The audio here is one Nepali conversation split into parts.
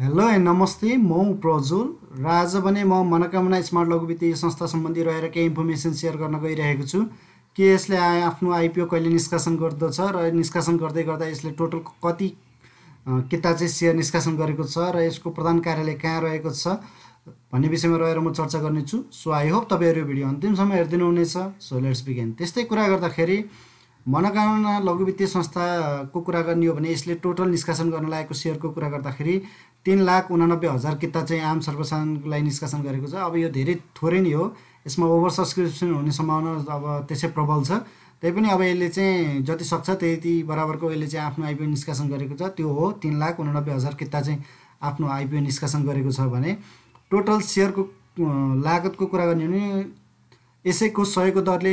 हेलो एन्ड नमस्ते म प्रजुल र आज भने म मनोकामना स्मार्ट लघु वित्तीय संस्था सम्बन्धी रहेर केही इन्फर्मेसन सेयर गर्न गइरहेको छु के यसले आफ्नो आइपिओ कहिले निष्कासन गर्दछ र निष्कासन गर्दै गर्दा यसले टोटल कति किता चाहिँ सेयर निष्कासन गरेको छ र यसको प्रधान कार्यालय कहाँ रहेको छ भन्ने विषयमा रहेर म चर्चा गर्नेछु सो आई होप तपाईँहरू यो भिडियो अन्तिमसम्म हेरिदिनु हुनेछ सो लेट्स बिगेन त्यस्तै कुरा गर्दाखेरि मनोकामना लघु वित्तीय संस्थाको कुरा गर्ने हो भने यसले टोटल निष्कासन गर्न लागेको सेयरको कुरा गर्दाखेरि तिन लाख उनानब्बे हजार किताब चाहिँ आम सर्वसाधारणलाई निष्कासन गरेको छ अब यो धेरै थोरै नै हो यसमा ओभर सब्सक्रिप्सन हुने सम्भावना अब त्यसै प्रबल छ त्यही पनि अब यसले चाहिँ जति सक्छ त्यति बराबरको यसले चाहिँ आफ्नो आइपिओ निष्कासन गरेको छ त्यो हो तिन लाख उनानब्बे हजार किताब चाहिँ आफ्नो आइपिओ निष्कासन गरेको छ भने टोटल सेयरको लागतको कुरा गर्ने भने यसैको सयको दरले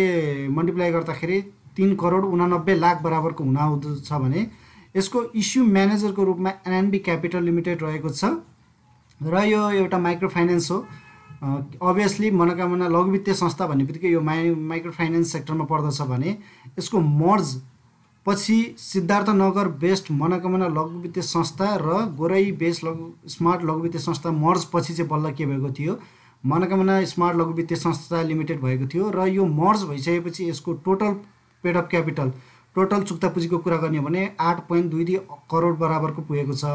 मल्टिप्लाई गर्दाखेरि तिन करोड उनानब्बे लाख बराबरको हुन छ भने यसको इस्यु म्यानेजरको रूपमा एनएनबी क्यापिटल लिमिटेड रहेको छ र यो एउटा माइक्रो फाइनेन्स हो अभियसली मनोकामना लघु वित्तीय संस्था भन्ने बित्तिकै यो माइ माइक्रो फाइनेन्स सेक्टरमा पर्दछ भने यसको मर्ज पछि सिद्धार्थनगर बेस्ट मनोकामना लघु वित्तीय संस्था र गोराई बेस्ट लघु स्मार्ट लघु वित्तीय संस्था मर्ज पछि चाहिँ बल्ल के भएको थियो मनोकामना स्मार्ट लघु वित्तीय संस्था लिमिटेड भएको थियो र यो मर्ज भइसकेपछि यसको total paid up capital total चुक्ता पुँजीको कुरा गर्ने हो भने आठ पोइन्ट दुई दुई करोड बराबरको पुगेको छ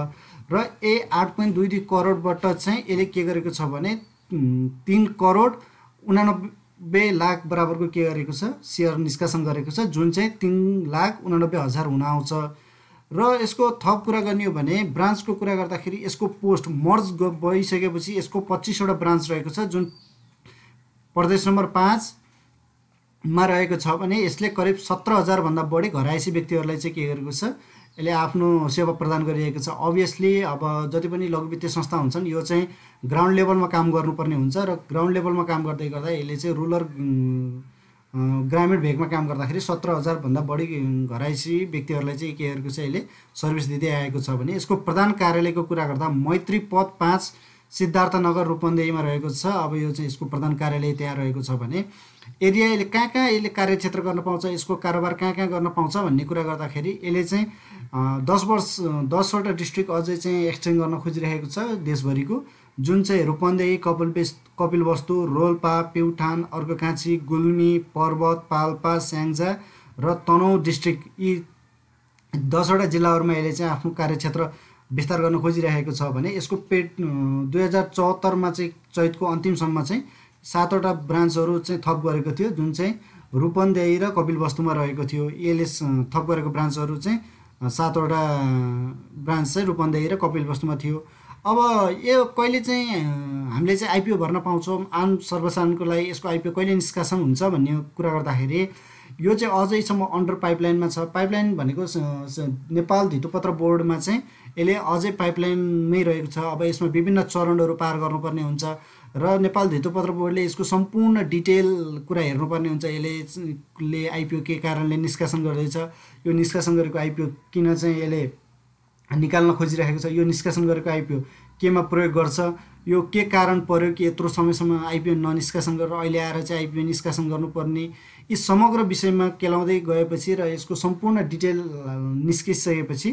र ए आठ पोइन्ट दुई दुई करोडबाट चाहिँ यसले के गरेको छ भने तिन करोड उनानब्बे लाख बराबरको के गरेको छ सेयर निष्कासन गरेको छ जुन चाहिँ तिन लाख उनानब्बे हजार हुन आउँछ र यसको थप कुरा गर्ने हो भने ब्रान्चको कुरा गर्दाखेरि यसको पोस्ट मर्ज भइसकेपछि यसको पच्चिसवटा ब्रान्च रहेको छ जुन प्रदेश नम्बर पाँच मा रहेको छ भने यसले करिब सत्र हजारभन्दा बढी घरायसी व्यक्तिहरूलाई चाहिँ के गरेको छ यसले आफ्नो सेवा प्रदान गरिरहेको छ अभियसली अब जति पनि लघु वित्तीय संस्था हुन्छन् यो चाहिँ ग्राउन्ड लेभलमा काम गर्नुपर्ने हुन्छ र ग्राउन्ड लेभलमा काम गर्दै गर्दा यसले चाहिँ रुरल ग्रामीण भेगमा काम गर्दाखेरि सत्र हजारभन्दा बढी घराइसी व्यक्तिहरूलाई चाहिँ के गरेको छ यसले सर्भिस दिँदै आएको छ भने यसको प्रधान कार्यालयको कुरा गर्दा मैत्री पद पाँच सिद्धार्थ नगर रूपन्देहीमा रहेको छ अब यो चाहिँ यसको प्रधान कार्यालय त्यहाँ रहेको छ भने यदि यसले कहाँ कहाँ यसले कार्यक्षेत्र गर्न पाउँछ यसको कारोबार कहाँ कहाँ गर्न पाउँछ भन्ने कुरा गर्दाखेरि यसले चाहिँ दस वर्ष दसवटा डिस्ट्रिक्ट अझै चाहिँ एक्सटेन्ड गर्न खोजिरहेको छ देशभरिको जुन चाहिँ रूपन्देही कपिल कपिल कपिलवस्तु रोल्पा प्युठान अर्को काँची गुल्मी पर्वत पाल्पा स्याङ्जा र तनहुँ डिस्ट्रिक्ट यी दसवटा जिल्लाहरूमा यसले चाहिँ आफ्नो कार्यक्षेत्र विस्तार गर्न खोजिरहेको छ भने यसको पेट दुई हजार चौहत्तरमा चाहिँ चैतको अन्तिमसम्म चाहिँ सातवटा ब्रान्चहरू चाहिँ थप गरेको थियो जुन चाहिँ रूपन्देही र कपिल वस्तुमा रहेको थियो यसले थप गरेको ब्रान्चहरू चाहिँ सातवटा ब्रान्च चाहिँ रूपन्देही र कपिल वस्तुमा थियो अब यो कहिले चाहिँ हामीले चाहिँ आइपिओ भर्न पाउँछौँ आम सर्वसाधारणको लागि यसको आइपिओ कहिले निष्कासन हुन्छ भन्ने कुरा गर्दाखेरि यो चाहिँ अझैसम्म अन्डर पाइपलाइनमा छ पाइपलाइन भनेको नेपाल धितोपत्र बोर्डमा चाहिँ यसले अझै पाइपलाइनमै रहेको छ अब यसमा विभिन्न चरणहरू पार गर्नुपर्ने हुन्छ र नेपाल धितोपत्र बोर्डले यसको सम्पूर्ण डिटेल कुरा हेर्नुपर्ने हुन्छ यसले ले आइपिओ के कारणले निष्कासन गर्दैछ यो निष्कासन गरेको आइपिओ किन चाहिँ यसले निकाल्न खोजिरहेको छ यो निष्कासन गरेको आइपिओ केमा प्रयोग गर्छ यो के कारण पऱ्यो कि यत्रो समयसम्म आइपिओ ननिष्कासन गरेर अहिले आएर चाहिँ आइपिओ निष्कासन गर्नुपर्ने यी समग्र विषयमा केलाउँदै गएपछि र यसको सम्पूर्ण डिटेल निस्किसकेपछि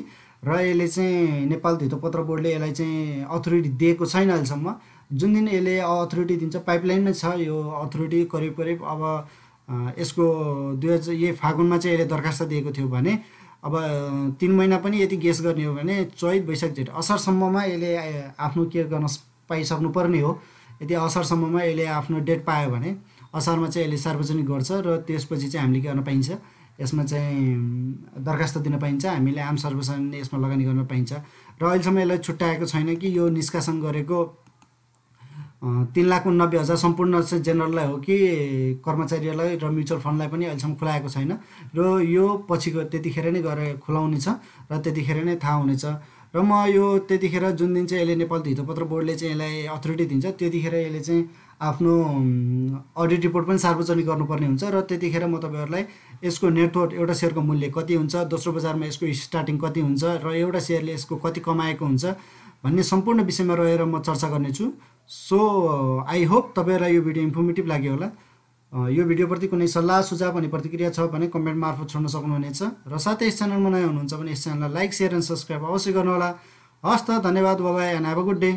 र यसले चाहिँ नेपाल धितोपत्र बोर्डले यसलाई चाहिँ अथोरिटी दिएको छैन अहिलेसम्म जुन दिन यसले अथोरिटी दिन्छ पाइपलाइन नै छ यो अथोरिटी करिब करिब अब यसको दुई हजार यही फागुनमा चाहिँ यसले दरखास्त दिएको थियो भने अब तिन महिना पनि यति गेस गर्ने हो भने चैत वैशाख जेठ असरसम्ममा यसले आफ्नो केयर गर्न पाइसक्नुपर्ने हो यदि असरसम्ममा यसले आफ्नो डेट पायो भने असारमा चाहिँ यसले सार्वजनिक गर्छ र त्यसपछि चाहिँ हामीले के गर्न पाइन्छ यसमा चाहिँ दरखास्त दिन पाइन्छ हामीले आम सर्वसाधारण यसमा लगानी गर्न पाइन्छ र अहिलेसम्म यसलाई छुट्याएको छैन कि यो निष्कासन गरेको तिन लाख उन्नब्बे हजार सम्पूर्ण जेनरललाई हो कि कर्मचारीहरूलाई र म्युचुअल फन्डलाई पनि अहिलेसम्म खुलाएको छैन र यो पछिको त्यतिखेर नै गएर खुलाउनेछ र त्यतिखेर नै थाहा हुनेछ र म यो त्यतिखेर जुन दिन चाहिँ यसले नेपाल धितोपत्र बोर्डले चाहिँ यसलाई अथोरिटी दिन्छ त्यतिखेर यसले चाहिँ आफ्नो अडिट रिपोर्ट पनि सार्वजनिक गर्नुपर्ने हुन्छ र त्यतिखेर म तपाईँहरूलाई यसको नेटवर्क एउटा सेयरको मूल्य कति हुन्छ दोस्रो बजारमा यसको स्टार्टिङ कति हुन्छ र एउटा सेयरले यसको कति कमाएको हुन्छ भन्ने सम्पूर्ण विषयमा रहेर म चर्चा गर्नेछु सो आई होप तपाईँहरूलाई यो भिडियो इन्फर्मेटिभ लाग्यो होला यो भिडियोप्रति कुनै सल्लाह सुझाव अनि प्रतिक्रिया छ भने कमेन्ट मार्फत छोड्न सक्नुहुनेछ र साथै यस च्यानलमा नयाँ हुनुहुन्छ भने यस च्यानललाई लाइक सेयर एन्ड सब्सक्राइब अवश्य गर्नुहोला हस् त धन्यवाद बाबा and have a good day